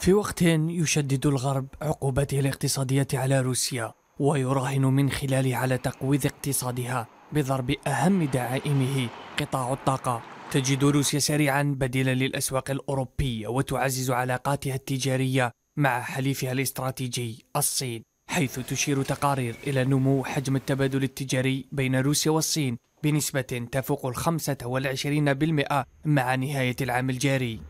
في وقت يشدد الغرب عقوباته الاقتصادية على روسيا ويراهن من خلاله على تقويض اقتصادها بضرب أهم دعائمه قطاع الطاقة تجد روسيا سريعا بديلا للأسواق الأوروبية وتعزز علاقاتها التجارية مع حليفها الاستراتيجي الصين حيث تشير تقارير إلى نمو حجم التبادل التجاري بين روسيا والصين بنسبة تفوق الخمسة والعشرين بالمئة مع نهاية العام الجاري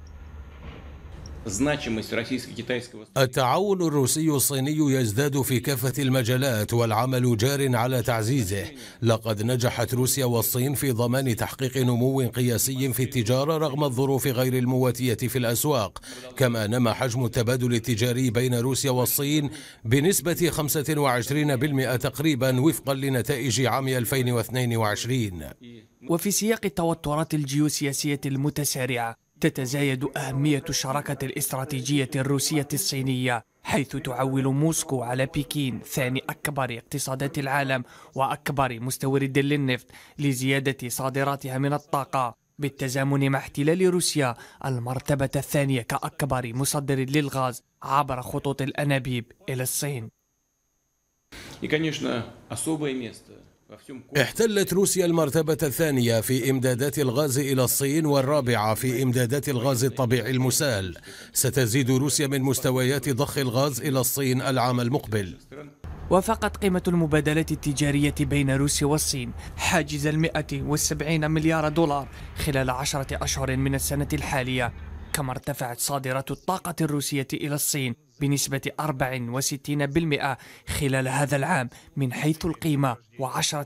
التعاون الروسي الصيني يزداد في كافة المجالات والعمل جار على تعزيزه لقد نجحت روسيا والصين في ضمان تحقيق نمو قياسي في التجارة رغم الظروف غير المواتية في الأسواق كما نما حجم التبادل التجاري بين روسيا والصين بنسبة 25% تقريبا وفقا لنتائج عام 2022 وفي سياق التوترات الجيوسياسية المتسارعة تتزايد أهمية الشراكة الاستراتيجية الروسية الصينية حيث تعول موسكو على بكين ثاني أكبر اقتصادات العالم وأكبر مستورد للنفط لزيادة صادراتها من الطاقة بالتزامن مع احتلال روسيا المرتبة الثانية كأكبر مصدر للغاز عبر خطوط الأنابيب إلى الصين. احتلت روسيا المرتبة الثانية في إمدادات الغاز إلى الصين والرابعة في إمدادات الغاز الطبيعي المسال ستزيد روسيا من مستويات ضخ الغاز إلى الصين العام المقبل وفقت قيمة المبادلات التجارية بين روسيا والصين حاجز المئة والسبعين مليار دولار خلال عشرة أشهر من السنة الحالية كما ارتفعت صادرات الطاقة الروسية إلى الصين بنسبة 64% خلال هذا العام من حيث القيمة و10%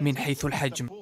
من حيث الحجم